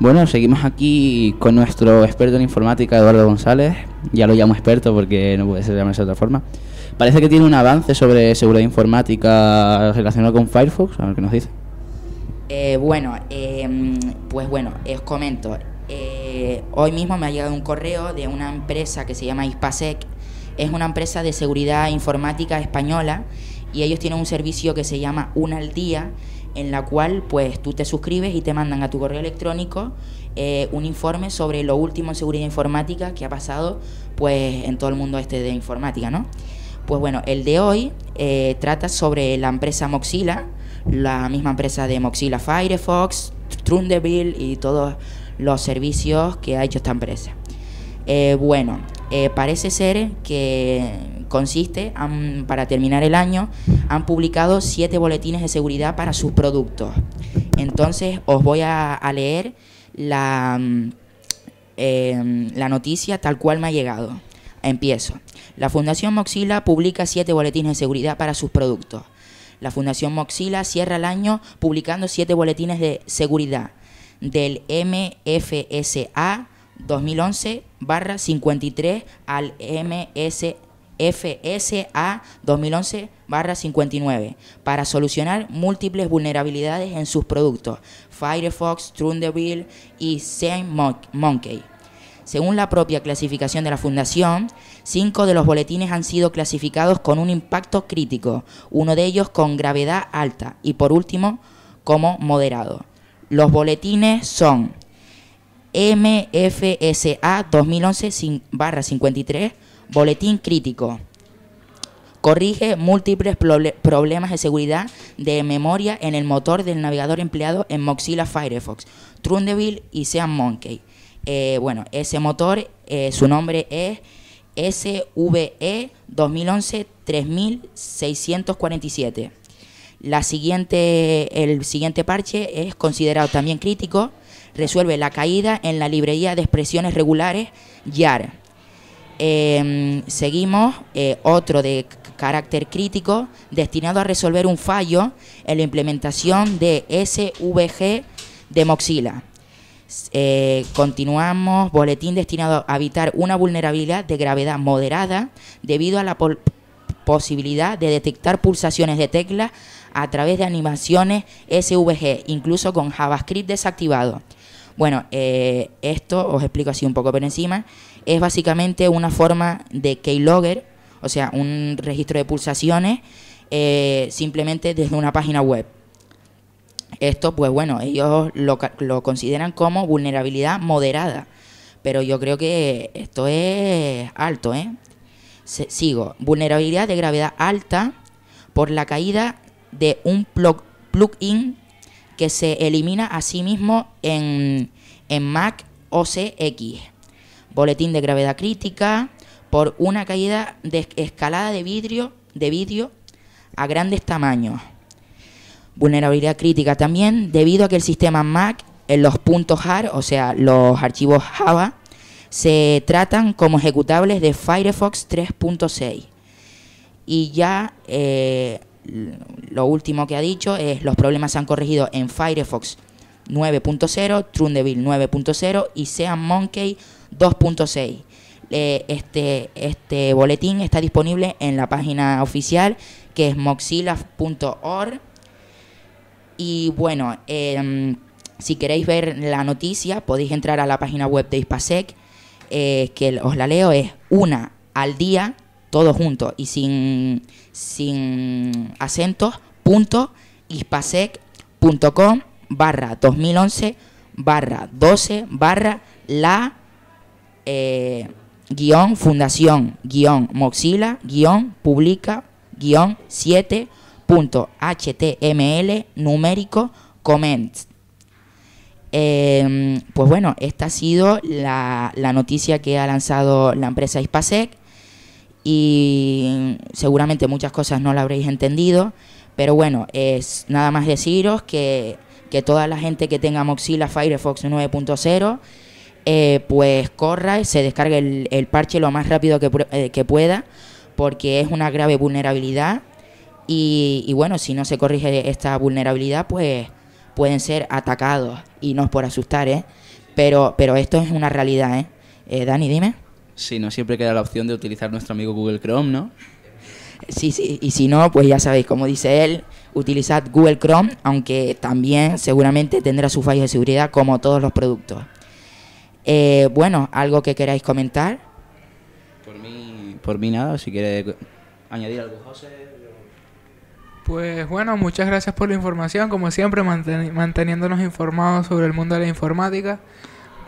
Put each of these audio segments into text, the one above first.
Bueno, seguimos aquí con nuestro experto en informática, Eduardo González. Ya lo llamo experto porque no puede ser llamarse de otra forma. Parece que tiene un avance sobre seguridad informática relacionado con Firefox. A ver qué nos dice. Eh, bueno, em, pues bueno, eh, os comento. Eh, hoy mismo me ha llegado un correo de una empresa que se llama Ispasec, Es una empresa de seguridad informática española y ellos tienen un servicio que se llama UN al Día, en la cual pues tú te suscribes y te mandan a tu correo electrónico eh, un informe sobre lo último en seguridad informática que ha pasado pues en todo el mundo este de informática, ¿no? Pues bueno, el de hoy eh, trata sobre la empresa Moxila, la misma empresa de Moxila Firefox, Trundeville y todos los servicios que ha hecho esta empresa. Eh, bueno, parece ser que consiste, para terminar el año, han publicado siete boletines de seguridad para sus productos. Entonces os voy a, leer la, mm, em, la noticia tal cual me ha llegado. Empiezo. La Fundación Moxila publica siete boletines de seguridad para sus productos. La Fundación Moxila cierra el año publicando siete boletines de seguridad del MFSA 2011 53 al MSA FSA 2011-59 para solucionar múltiples vulnerabilidades en sus productos Firefox, Thunderbird y Monkey. Según la propia clasificación de la Fundación, cinco de los boletines han sido clasificados con un impacto crítico, uno de ellos con gravedad alta y por último como moderado. Los boletines son MFSA 2011-53, Boletín crítico. Corrige múltiples problemas de seguridad de memoria en el motor del navegador empleado en Mozilla Firefox, Trundeville y Sean Monkey. Eh, bueno, ese motor, eh, su nombre es SVE 2011-3647. La siguiente, el siguiente parche es considerado también crítico. Resuelve la caída en la librería de expresiones regulares YAR Em, seguimos eh, otro de carácter crítico destinado a resolver un fallo en la implementación de SVG de Moxila. Eh, continuamos, boletín destinado a evitar una vulnerabilidad de gravedad moderada debido a la posibilidad de detectar pulsaciones de teclas a través de animaciones SVG, incluso con JavaScript desactivado. Bueno, eh, esto os explico así un poco por encima es básicamente una forma de keylogger, o sea, un registro de pulsaciones eh, simplemente desde una página web. Esto, pues bueno, ellos lo, consideran como vulnerabilidad moderada, pero yo creo que esto es alto, ¿eh? sigo, vulnerabilidad de gravedad alta por la caída de un plugin que se elimina a sí mismo en, en Mac OS X boletín de gravedad crítica, por una caída de escalada de vidrio, a grandes tamaños. Vulnerabilidad crítica también, debido a que el sistema Mac en los puntos .jar, o sea, los archivos Java, se tratan como ejecutables de Firefox 3.6. Y ya eh, lo último que ha dicho es los problemas se han corregido en Firefox 9.0, Trundeville 9.0 y Sean Monkey 2.6. este, este boletín está disponible en la página oficial que es moxila.org. Y bueno, em, si queréis ver la noticia, podéis entrar a la página web de Hispasec eh, que os la leo, es una al día, todo junto y sin, sin acentos, punto, barra 2011 barra 12 barra la eh, guión fundación guión moxila guión publica guión 7.html numérico comments. Em, pues bueno, esta ha sido la, noticia que ha lanzado la empresa Hispasec y seguramente muchas cosas no la habréis entendido, pero bueno, es nada más deciros que que toda la gente que tenga Mozilla Firefox 9.0 eh, pues corra y se descargue el, parche lo más rápido eh, que, pueda porque es una grave vulnerabilidad y, bueno, si no se corrige esta vulnerabilidad pues pueden ser atacados y no es por asustar, ¿eh? Pero, pero esto es una realidad, ¿eh? eh Dani, dime. Sí, no siempre queda la opción de utilizar nuestro amigo Google Chrome, ¿no? Sí, sí, y si no, pues ya sabéis, como dice él, utilizad Google Chrome, aunque también seguramente tendrá sus fallos de seguridad como todos los productos. Eh, bueno, ¿algo que queráis comentar? Por mí, por mí nada, si quiere añadir algo, José. Pues bueno, muchas gracias por la información, como siempre, manteniéndonos informados sobre el mundo de la informática.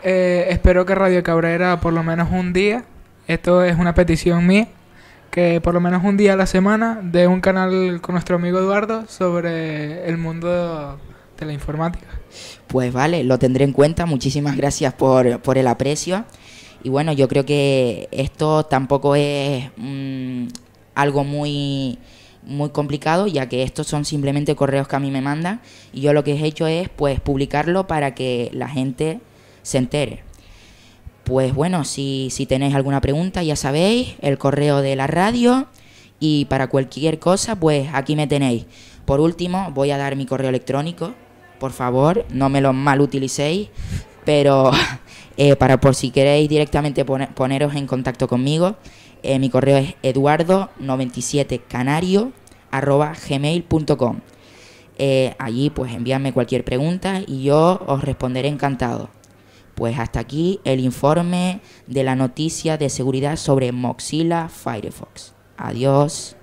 Eh, espero que Radio Cabrera por lo menos un día. Esto es una petición mía que por lo menos un día a la semana de un canal con nuestro amigo Eduardo sobre el mundo de la informática. Pues vale, lo tendré en cuenta. Muchísimas gracias por, el aprecio. Y bueno, yo creo que esto tampoco es mm, algo muy muy complicado, ya que estos son simplemente correos que a mí me mandan y yo lo que he hecho es pues publicarlo para que la gente se entere. Pues bueno, si, si tenéis alguna pregunta, ya sabéis, el correo de la radio y para cualquier cosa, pues aquí me tenéis. Por último, voy a dar mi correo electrónico, por favor, no me lo mal utilicéis, pero eh, para por si queréis directamente poneros en contacto conmigo, eh, mi correo es eduardo97canario gmail.com. Eh, allí pues envíame cualquier pregunta y yo os responderé encantado. Pues hasta aquí el informe de la noticia de seguridad sobre Mozilla Firefox. Adiós.